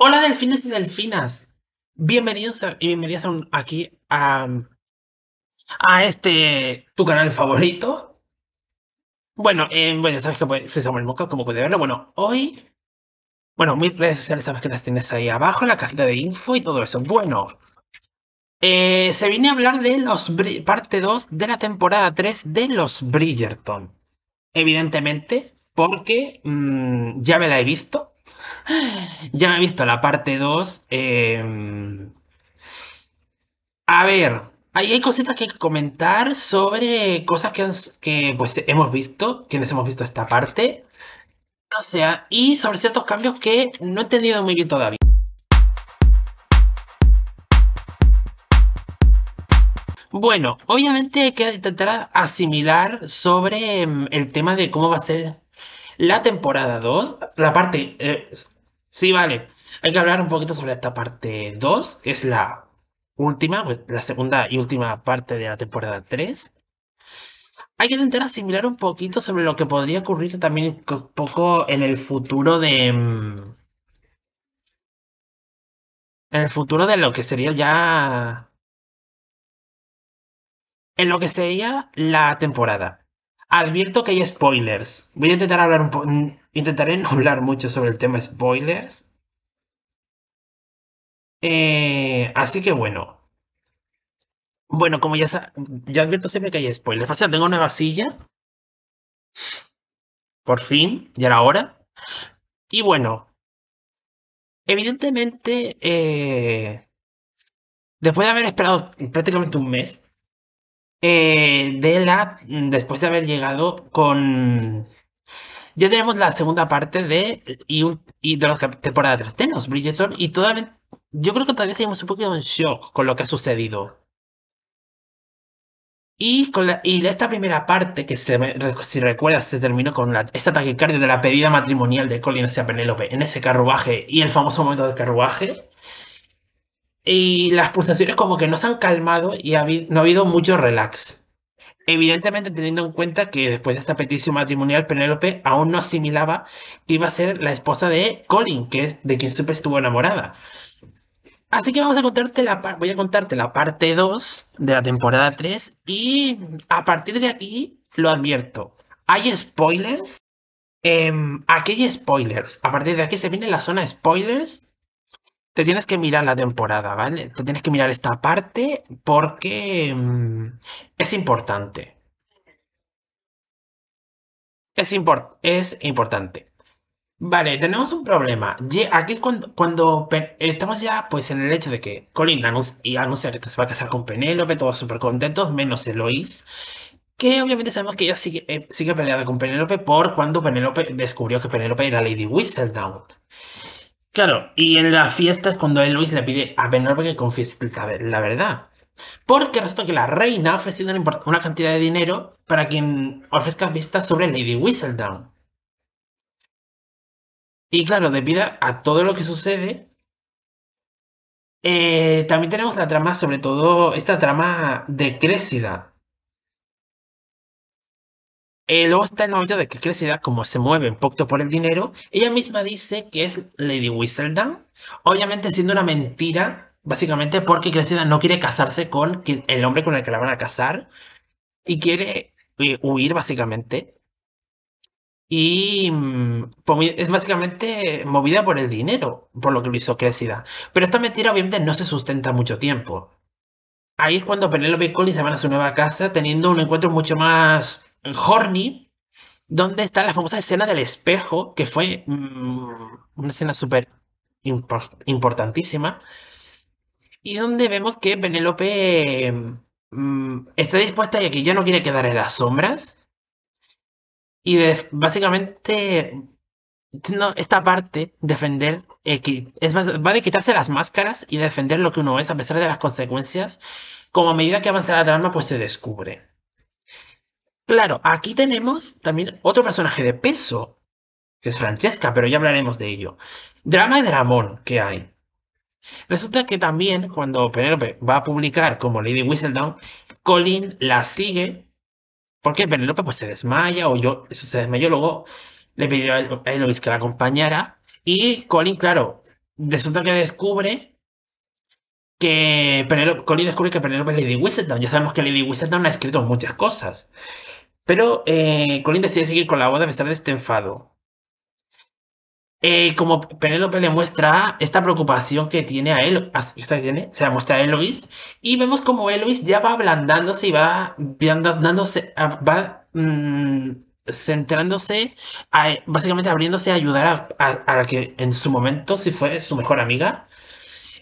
Hola delfines y delfinas. Bienvenidos y bienvenidas aquí a, este tu canal favorito. Bueno, eh, bueno, sabes que se soy Samuel Moca, como puede verlo. Bueno, hoy. Bueno, mis redes sociales sabes que las tienes ahí abajo, en la cajita de info y todo eso. Bueno. Eh, se viene a hablar de los parte 2 de la temporada 3 de los Bridgerton. Evidentemente, porque mm, ya me la he visto ya me he visto la parte 2. Em, a ver, ahí hay cositas que comentar sobre cosas que, pues, hemos visto, quienes hemos visto esta parte. O sea, y sobre ciertos cambios que no he entendido muy bien todavía. Bueno, obviamente hay que intentar asimilar sobre em, el tema de cómo va a ser la temporada 2, la parte... Eh, sí, vale. Hay que hablar un poquito sobre esta parte 2, que es la última, pues, la segunda y última parte de la temporada 3. Hay que intentar asimilar un poquito sobre lo que podría ocurrir también un poco en el futuro de... Mm, en el futuro de lo que sería ya... En lo que sería la temporada. Advierto que hay spoilers. Voy a intentar hablar un poco. Intentaré no hablar mucho sobre el tema spoilers. Eh, así que bueno. Bueno, como ya, ya advierto siempre que hay spoilers. O sea, tengo nueva silla. Por fin, ya era hora. Y bueno. Evidentemente, eh, después de haber esperado prácticamente un mes, eh, de la, después de haber llegado con... Ya tenemos la segunda parte de, y, de la temporada 3. Tenemos Bridgerton y todavía, yo creo que todavía seguimos un poquito en shock con lo que ha sucedido. Y, con la, y esta primera parte, que se, si recuerdas, se terminó con la, esta taquicardia de la pedida matrimonial de Colin hacia Penélope en ese carruaje y el famoso momento del carruaje, y las pulsaciones como que no se han calmado y no ha habido mucho relax. Evidentemente teniendo en cuenta que después de esta petición matrimonial, Penélope aún no asimilaba que iba a ser la esposa de Colin, que es de quien siempre estuvo enamorada. Así que vamos a contarte la, voy a contarte la parte 2 de la temporada 3 y a partir de aquí lo advierto. Hay spoilers. Eh, aquí hay spoilers. A partir de aquí se viene la zona spoilers te tienes que mirar la temporada, ¿vale? Te tienes que mirar esta parte porque mm, es importante. Es, es importante. Vale, tenemos un problema. Aquí es cuando, estamos ya pues en el hecho de que Colin y anuncia que se va a casar con Penélope, todos súper contentos, menos Elois. Que obviamente sabemos que ella sigue, eh, sigue peleada con Penélope por cuando Penélope descubrió que Penélope era Lady Whistledown. Claro, y en las fiestas cuando Luis le pide a Penélope que confiese la verdad. Porque resulta que la reina ha ofrecido una cantidad de dinero para quien ofrezca vistas sobre Lady Whistledown. Y claro, debido a todo lo que sucede, eh, también tenemos la trama, sobre todo esta trama de de eh, luego está el momento de que Cressida, como se mueve un poco por el dinero, ella misma dice que es Lady Whistledown, obviamente siendo una mentira, básicamente porque Cressida no quiere casarse con el hombre con el que la van a casar y quiere eh, huir, básicamente. Y mm, es básicamente movida por el dinero, por lo que lo hizo Cressida. Pero esta mentira obviamente no se sustenta mucho tiempo. Ahí es cuando Penelope y se van a su nueva casa teniendo un encuentro mucho más Horny, donde está la famosa escena del espejo, que fue mm, una escena súper importantísima, y donde vemos que Penélope mm, está dispuesta y aquí ya no quiere quedar en las sombras. Y básicamente, esta parte, defender, eh, es más, va de quitarse las máscaras y defender lo que uno es a pesar de las consecuencias, como a medida que avanza la drama... pues se descubre. Claro, aquí tenemos también otro personaje de peso, que es Francesca, pero ya hablaremos de ello. Drama de dramón que hay. Resulta que también cuando Penelope va a publicar como Lady Whistledown, Colin la sigue porque Penelope pues se desmaya o yo, eso se desmayó, luego le pidió a lois que la acompañara y Colin, claro, resulta que descubre que Penelope, Colin descubre que Penélope es Lady Whistledown. Ya sabemos que Lady Whistledown ha escrito muchas cosas. Pero eh, Colin decide seguir con la boda a pesar de este enfado. Eh, como Penélope le muestra esta preocupación que tiene a él, se la muestra a Elois, y vemos como Elois ya va ablandándose y va, mm, centrándose, básicamente abriéndose a ayudar a, a, la que en su momento sí fue su mejor amiga,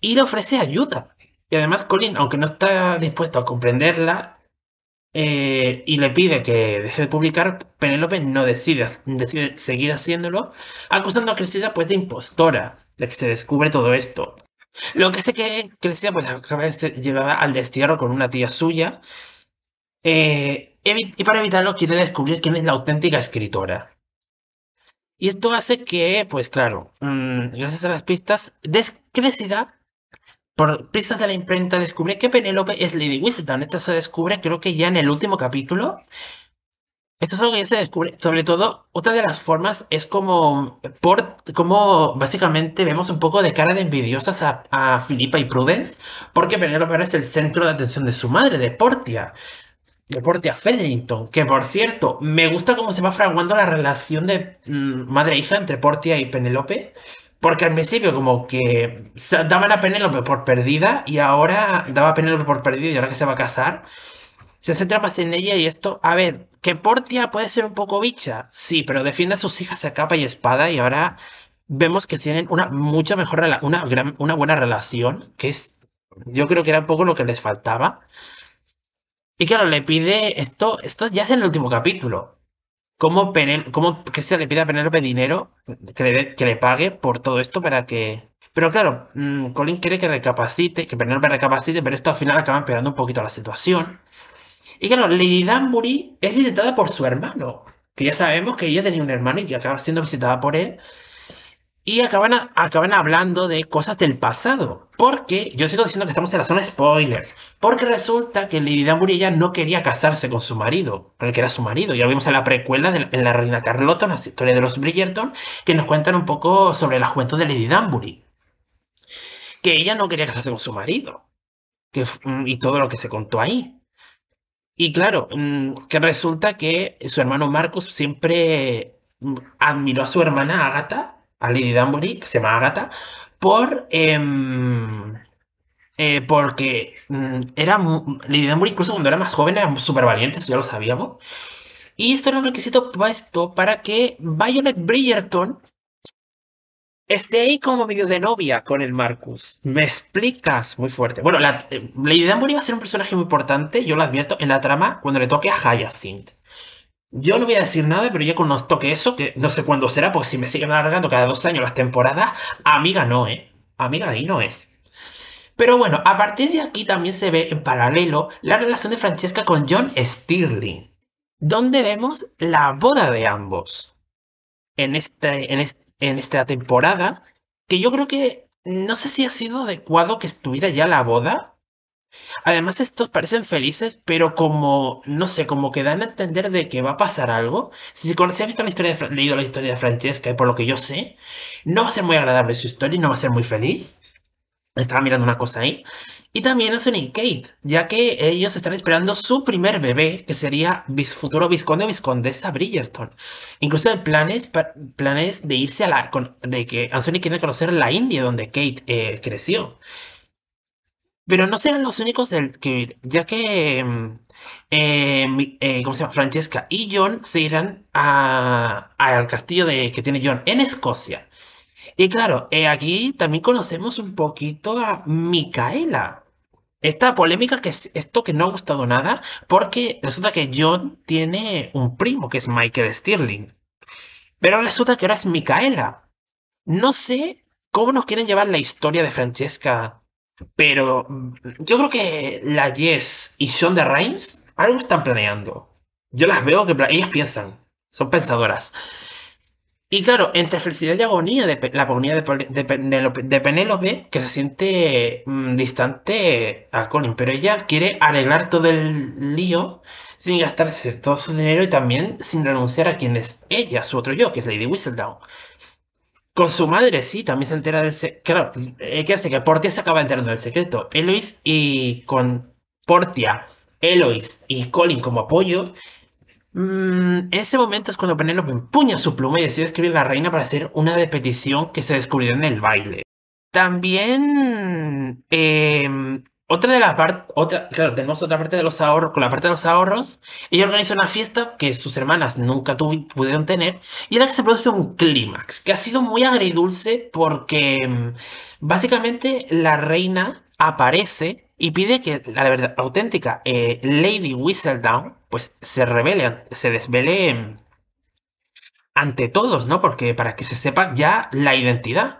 y le ofrece ayuda. Y además Colin, aunque no está dispuesto a comprenderla, eh, y le pide que deje de publicar, Penélope no decide, seguir haciéndolo, acusando a Crecida pues de impostora, de que se descubre todo esto. Lo que sé que Crescida pues acaba de ser llevada al destierro con una tía suya, eh, y para evitarlo quiere descubrir quién es la auténtica escritora. Y esto hace que, pues claro, mm, gracias a las pistas, Crescida por pistas de la imprenta descubre que Penélope es Lady Whistledown. Esto se descubre creo que ya en el último capítulo. Esto es algo que ya se descubre. Sobre todo, otra de las formas es como, por, básicamente vemos un poco de cara de envidiosas a, Filipa y Prudence, porque Penélope ahora es el centro de atención de su madre, de Portia. De Portia Fenton. que por cierto, me gusta cómo se va fraguando la relación de mm, madre e hija entre Portia y Penelope. Porque al principio como que daban a Penélope por perdida y ahora daba a Penélope por perdida y ahora que se va a casar, se centra más en ella y esto, a ver, que Portia puede ser un poco bicha, sí, pero defiende a sus hijas a capa y espada y ahora vemos que tienen una mucha mejor, una, gran, una buena relación, que es, yo creo que era un poco lo que les faltaba. Y claro, le pide esto, esto ya es en el último capítulo. ¿Cómo, que se le pide a Penélope dinero que le, que le pague por todo esto para que pero claro, mm, Colin quiere que recapacite, que Penelope recapacite, pero esto al final acaba empeorando un poquito la situación. Y claro, Lady Danbury es visitada por su hermano, que ya sabemos que ella tenía un hermano y que acaba siendo visitada por él. Y acaban, hablando de cosas del pasado. Porque yo sigo diciendo que estamos en la zona spoilers. Porque resulta que Lady Danbury ella no quería casarse con su marido, con el que era su marido. Ya vimos en la precuela de, en la Reina Carlota, en la historia de los Bridgerton, que nos cuentan un poco sobre la juventud de Lady Danbury. Que ella no quería casarse con su marido. Mm, y todo lo que se contó ahí. Y claro, mm, que resulta que su hermano Marcos siempre mm, admiró a su hermana Agatha a Lady Danbury, que se llama Agatha, por, em, eh, porque mm, era, Lady Danbury incluso cuando era más joven era súper valiente, eso ya lo sabíamos. Y esto era un requisito puesto para que Violet Bridgerton esté ahí como medio de novia con el Marcus. Me explicas muy fuerte. Bueno, Lady eh, Danbury va a ser un personaje muy importante, yo lo advierto, en la trama cuando le toque a Hyacinth. Yo no voy a decir nada, pero ya conozco que eso, que no sé cuándo será, porque si me siguen alargando cada dos años las temporadas, amiga no, ¿eh? Amiga ahí no es. Pero bueno, a partir de aquí también se ve en paralelo la relación de Francesca con John Stirling, donde vemos la boda de ambos en, este, en, en esta temporada, que yo creo que no sé si ha sido adecuado que estuviera ya la boda, Además, estos parecen felices, pero como, no sé, como que dan a entender de que va a pasar algo. Si, se conocía la historia de, leído la historia de Francesca, y por lo que yo sé, no va a ser muy agradable su historia y no va a ser muy feliz. Estaba mirando una cosa ahí. Y también a y Kate, ya que ellos están esperando su primer bebé, que sería futuro visconde o viscondesa Bridgerton. Incluso hay planes, de irse a la. de que Anthony quiere conocer la India, donde Kate eh, creció. Pero no serán los únicos del que, ya que, mm, eh, eh, Francesca y John se irán al castillo de, que tiene John en Escocia. Y claro, eh, aquí también conocemos un poquito a Micaela. Esta polémica que es esto que no ha gustado nada, porque resulta que John tiene un primo que es Michael Stirling. Pero resulta que ahora es Micaela. No sé cómo nos quieren llevar la historia de Francesca pero mm, yo creo que la Jess y de Rhimes algo están planeando. Yo las veo que ellas piensan, son pensadoras. Y claro, entre felicidad y agonía, de, la agonía de, de, Penélope, que se siente mm, distante a Colin, pero ella quiere arreglar todo el lío sin gastarse todo su dinero y también sin renunciar a quien es ella, su otro yo, que es Lady Whistledown. Con su madre, sí, también se entera del secreto. Claro, que hace? Que Portia se acaba enterando del secreto. Elois y con Portia, Elois y Colin como apoyo. Mm, en ese momento es cuando Penélope empuña su pluma y decide escribir a la reina para hacer una petición que se descubrirá en el baile. También em, otra de las partes, otra, claro, tenemos otra parte de los ahorros, con la parte de los ahorros, ella organiza una fiesta que sus hermanas nunca pudieron tener y en la que se produce un clímax, que ha sido muy agridulce porque mm, básicamente la reina aparece y pide que la verdad auténtica eh, Lady Whistledown pues se revele, se desvele mm, ante todos, ¿no? Porque para que se sepa ya la identidad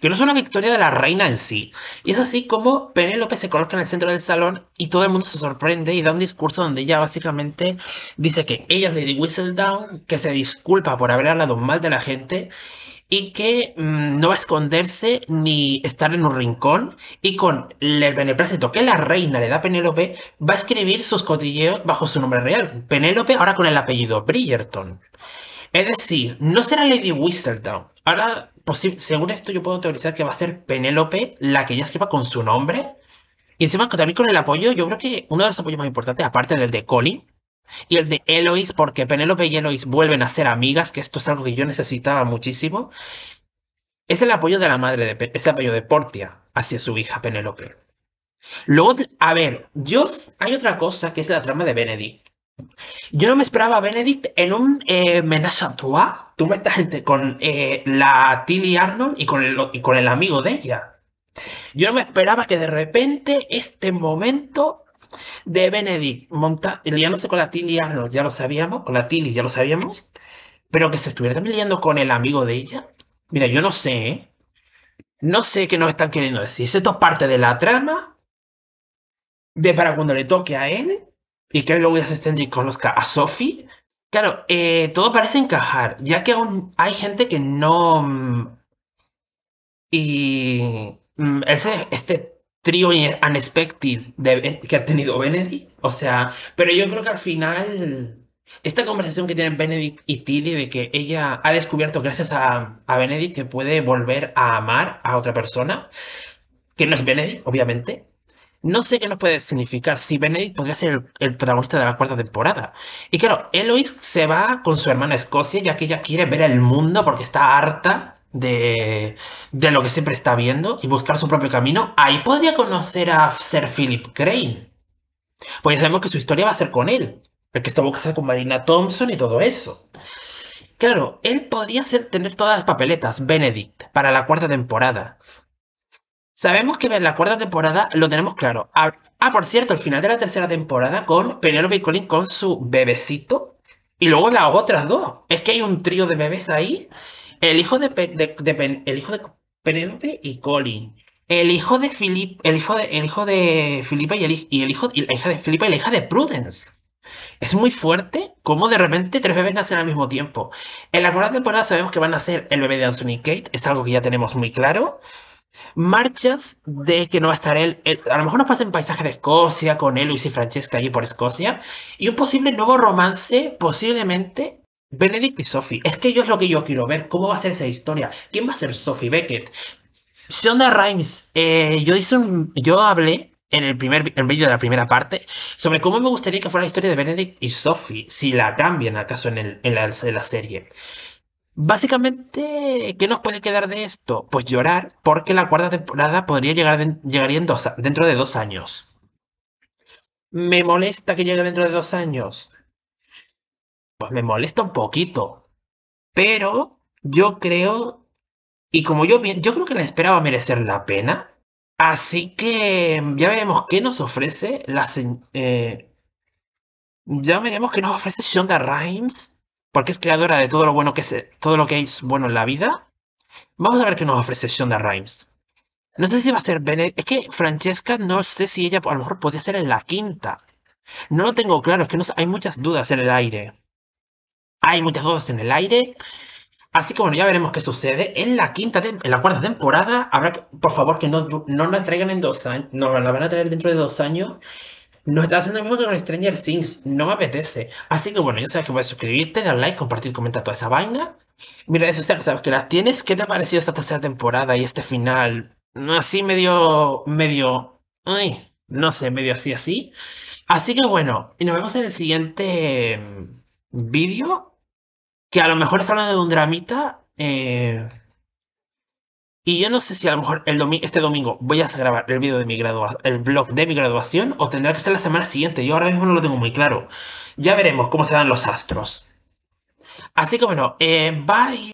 que no es una victoria de la reina en sí. Y es así como Penélope se coloca en el centro del salón y todo el mundo se sorprende y da un discurso donde ella básicamente dice que ella es Lady Whistledown, que se disculpa por haber hablado mal de la gente y que mm, no va a esconderse ni estar en un rincón y con el beneplácito que la reina le da a Penélope va a escribir sus cotilleos bajo su nombre real. Penélope ahora con el apellido Bridgerton. Es decir, no será Lady Whistledown. Ahora según esto yo puedo teorizar que va a ser Penélope la que ya escriba con su nombre. Y encima también con el apoyo, yo creo que uno de los apoyos más importantes, aparte del de Colin, y el de Elois, porque Penélope y Elois vuelven a ser amigas, que esto es algo que yo necesitaba muchísimo, es el apoyo de la madre de ese apoyo de Portia hacia su hija Penélope. Luego, a ver, yo, hay otra cosa que es la trama de Benedict. Yo no me esperaba a Benedict en un eh, Menace à Tú me esta gente con eh, la Tilly Arnold y con, el, con el amigo de ella. Yo no me esperaba que de repente este momento de Benedict monta, liándose con la Tilly Arnold, ya lo sabíamos, con la Tilly ya lo sabíamos, pero que se estuviera también liando con el amigo de ella. Mira, yo no sé, ¿eh? No sé qué nos están queriendo decir. Esto es parte de la trama de para cuando le toque a él y que luego ya se extende y conozca a Sophie. Claro, eh, todo parece encajar, ya que aún hay gente que no... Mm, y mm, ese, este trío unexpected que ha tenido Benedict, o sea, pero yo creo que al final esta conversación que tienen Benedict y Tilly de que ella ha descubierto gracias a, a Benedict que puede volver a amar a otra persona, que no es Benedict, obviamente, no sé qué nos puede significar si Benedict podría ser el, protagonista de la cuarta temporada. Y claro, Eloise se va con su hermana a Escocia, ya que ella quiere ver el mundo porque está harta de, de lo que siempre está viendo y buscar su propio camino. Ahí podría conocer a Sir Philip Crane. Porque sabemos que su historia va a ser con él, el que estuvo casado con Marina Thompson y todo eso. Claro, él podría ser, tener todas las papeletas, Benedict, para la cuarta temporada. Sabemos que en la cuarta temporada lo tenemos claro. Ah, ah por cierto, el final de la tercera temporada con Penelope y Colin con su bebecito. Y luego las otras dos. Es que hay un trío de bebés ahí. El hijo de, Penélope y Colin. El hijo de Philip, el hijo de, el hijo de Filipa y, hijo y la hija de Filipa y la hija de Prudence. Es muy fuerte como de repente tres bebés nacen al mismo tiempo. En la cuarta temporada sabemos que van a ser el bebé de Anthony y Kate, es algo que ya tenemos muy claro marchas de que no va a estar él, a lo mejor nos pasa un paisaje de Escocia con él, Luis y Francesca allí por Escocia. Y un posible nuevo romance, posiblemente Benedict y Sophie. Es que yo es lo que yo quiero ver. ¿Cómo va a ser esa historia? ¿Quién va a ser Sophie Beckett? Shonda Rhimes, eh, yo, hice yo hablé en el primer en vídeo de la primera parte sobre cómo me gustaría que fuera la historia de Benedict y Sophie, si la cambian acaso en, la, en la serie. Básicamente, ¿qué nos puede quedar de esto? Pues llorar, porque la cuarta temporada podría llegar dentro de dos años. ¿Me molesta que llegue dentro de dos años? Pues me molesta un poquito. Pero yo creo, y como yo, yo creo que la esperaba merecer la pena, Así que mm, ya veremos qué nos ofrece la eh, ya veremos qué nos ofrece Shonda Rhimes porque es creadora de todo lo bueno que es, todo lo que es bueno en la vida, vamos a ver qué nos ofrece Shonda Rhimes. No sé si va a ser Benedict. Es que Francesca, no sé si ella a lo mejor podría ser en la quinta. No lo tengo claro, es que no hay muchas dudas en el aire. Hay muchas dudas en el aire. Así que bueno, ya veremos qué sucede. En la quinta, en la cuarta temporada, habrá por favor, que no, no la traigan en dos años. No, la van a traer dentro de dos años. No está haciendo lo mismo que con Stranger Things. No me apetece. Así que bueno, ya sabes que puedes suscribirte, dar like, compartir, comentar toda esa vaina. Mira, eso sea, sabes que las tienes. ¿Qué te ha parecido esta tercera temporada y este final? Así medio. medio. Ay, no sé, medio así, así. Así que bueno, y nos vemos en el siguiente mm, vídeo. Que a lo mejor está hablando de un dramita. Eh y yo no sé si a lo mejor el este domingo voy a grabar el video de mi graduación, el blog de mi graduación, o tendrá que ser la semana siguiente. Yo ahora mismo no lo tengo muy claro. Ya veremos cómo se dan los astros. Así que bueno, eh, bye.